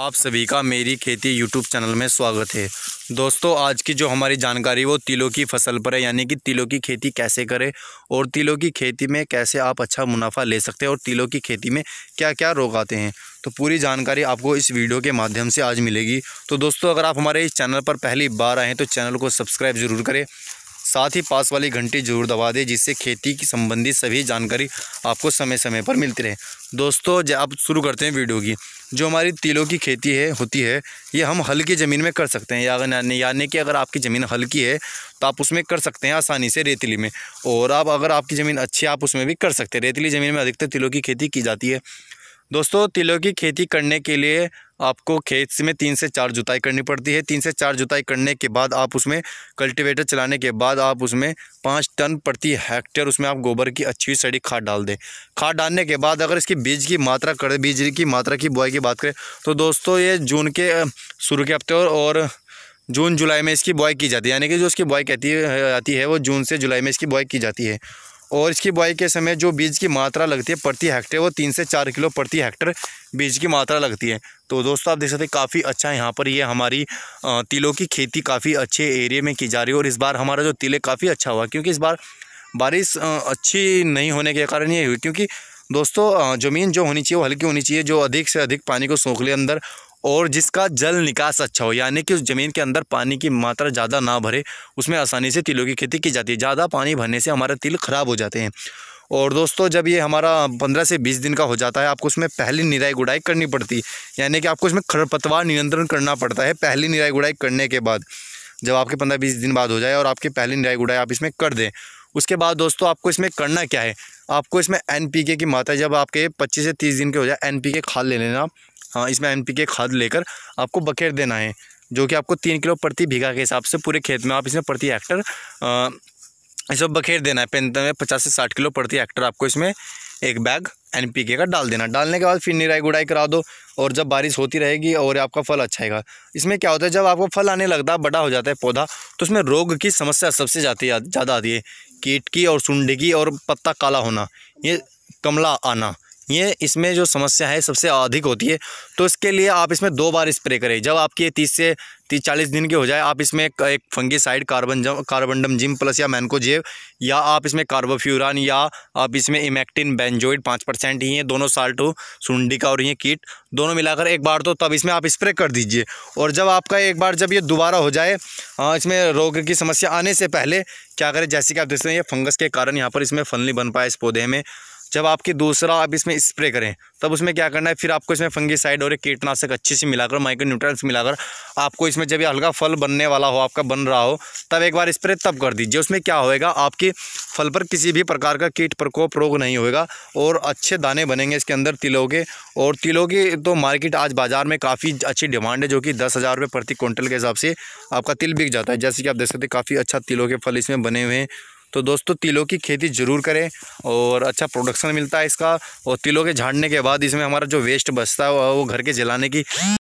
आप सभी का मेरी खेती यूट्यूब चैनल में स्वागत है दोस्तों आज की जो हमारी जानकारी वो तिलों की फसल पर है यानी कि तिलों की खेती कैसे करें और तिलों की खेती में कैसे आप अच्छा मुनाफा ले सकते हैं और तिलों की खेती में क्या क्या रोग आते हैं तो पूरी जानकारी आपको इस वीडियो के माध्यम से आज मिलेगी तो दोस्तों अगर आप हमारे इस चैनल पर पहली बार आएँ तो चैनल को सब्सक्राइब ज़रूर करें साथ ही पास वाली घंटी जरूर दबा दें जिससे खेती की संबंधित सभी जानकारी आपको समय समय पर मिलती रहे दोस्तों आप शुरू करते हैं वीडियो की जो हमारी तिलों की खेती है होती है ये हम हल्की ज़मीन में कर सकते हैं या यानी कि अगर आपकी ज़मीन हल्की है तो आप उसमें कर सकते हैं आसानी से रेतीली में और आप अगर आपकी ज़मीन अच्छी है आप उसमें भी कर सकते हैं रेतीली ज़मीन में अधिकतर तिलों की खेती की जाती है दोस्तों तिलों की खेती करने के लिए आपको खेत में तीन से चार जुताई करनी पड़ती है तीन से चार जुताई करने के बाद आप उसमें कल्टीवेटर चलाने के बाद आप उसमें पाँच टन प्रति हेक्टेयर उसमें आप गोबर की अच्छी सड़ी खाद डाल दें खाद डालने के बाद अगर इसकी बीज की मात्रा करें बीज की मात्रा की बुआई की बात करें तो दोस्तों ये जून के शुरू के हफ्ते और जून जुलाई में इसकी बुआई की जाती है यानी कि जो इसकी बुआई कहती है आती है वो जून से जुलाई में इसकी बुआई की जाती है और इसकी बुआई के समय जो बीज की मात्रा लगती है प्रति हेक्टेयर वो तीन से चार किलो प्रति हेक्टर बीज की मात्रा लगती है तो दोस्तों आप देख सकते हैं काफ़ी अच्छा यहाँ पर ये हमारी तिलों की खेती काफ़ी अच्छे एरिया में की जा रही है और इस बार हमारा जो तिले काफ़ी अच्छा हुआ क्योंकि इस बार बारिश अच्छी नहीं होने के कारण ये हुई क्योंकि दोस्तों ज़मीन जो होनी चाहिए वो हल्की होनी चाहिए जो अधिक से अधिक पानी को सोख ले अंदर और जिसका जल निकास अच्छा हो यानी कि उस ज़मीन के अंदर पानी की मात्रा ज़्यादा ना भरे उसमें आसानी से तिलों की खेती की जाती है ज़्यादा पानी भरने से हमारे तिल ख़राब हो जाते हैं और दोस्तों जब ये हमारा पंद्रह से बीस दिन का हो जाता है आपको उसमें पहली निराई गुड़ाई करनी पड़ती है यानी कि आपको इसमें खरपतवार नियंत्रण करना पड़ता है पहली निराई गुड़ाई करने के बाद जब आपके पंद्रह बीस दिन बाद हो जाए और आपकी पहली निराई गुड़ाई आप इसमें कर दें उसके बाद दोस्तों आपको इसमें करना क्या है आपको इसमें एन की मात्रा जब आपके पच्चीस से तीस दिन के हो जाए एन खाद ले लेना हाँ इसमें एन पी के खाद लेकर आपको बकेट देना है जो कि आपको तीन किलो प्रति बीघा के हिसाब से पूरे खेत में आप इसमें प्रति हेक्टर इसमें बखेर देना है पैंतल में पचास से साठ किलो प्रति हेक्टर आपको इसमें एक बैग एन पी के का डाल देना डालने के बाद फिर निराई गुड़ाई करा दो और जब बारिश होती रहेगी और आपका फल अच्छा आएगा इसमें क्या होता है जब आपको फल आने लगता है बड़ा हो जाता है पौधा तो उसमें रोग की समस्या सबसे जाती ज़्यादा आती है कीट की और सुंडी की और पत्ता काला होना ये कमला आना ये इसमें जो समस्या है सबसे अधिक होती है तो इसके लिए आप इसमें दो बार स्प्रे करें जब आपकी तीस से तीस चालीस दिन के हो जाए आप इसमें एक, फंगी फंगीसाइड कार्बन जम कार्बनडम जिम प्लस या मैनकोजेव या आप इसमें कार्बोफ्यूरान या आप इसमें इमेक्टिन बेंजोइड पाँच परसेंट ही हैं दोनों साल्टो सुंडिका और ये कीट दोनों मिलाकर एक बार तो तब इसमें आप स्प्रे कर दीजिए और जब आपका एक बार जब ये दोबारा हो जाए इसमें रोग की समस्या आने से पहले क्या करें जैसे कि आप देख सकते हैं ये फंगस के कारण यहाँ पर इसमें फल नहीं बन पाए इस पौधे में जब आपकी दूसरा आप इसमें स्प्रे करें तब उसमें क्या करना है फिर आपको इसमें फंगीसाइड और एक कीटनाशक अच्छे से मिलाकर माइक्रो न्यूट्रल्स मिलाकर आपको इसमें जब ये हल्का फल बनने वाला हो आपका बन रहा हो तब एक बार स्प्रे तब कर दीजिए उसमें क्या होएगा आपके फल पर किसी भी प्रकार का कीट प्रकोप रोग नहीं होएगा और अच्छे दाने बनेंगे इसके अंदर तिलों के और तिलों की तो मार्केट आज बाज़ार में काफ़ी अच्छी डिमांड है जो कि दस हज़ार रुपये प्रति क्विंटल के हिसाब से आपका तिल बिक जाता है जैसे कि आप देख सकते हैं काफ़ी अच्छा तिलों के फल इसमें बने हुए हैं तो दोस्तों तिलों की खेती ज़रूर करें और अच्छा प्रोडक्शन मिलता है इसका और तिलों के झाड़ने के बाद इसमें हमारा जो वेस्ट बचता है वो घर के जलाने की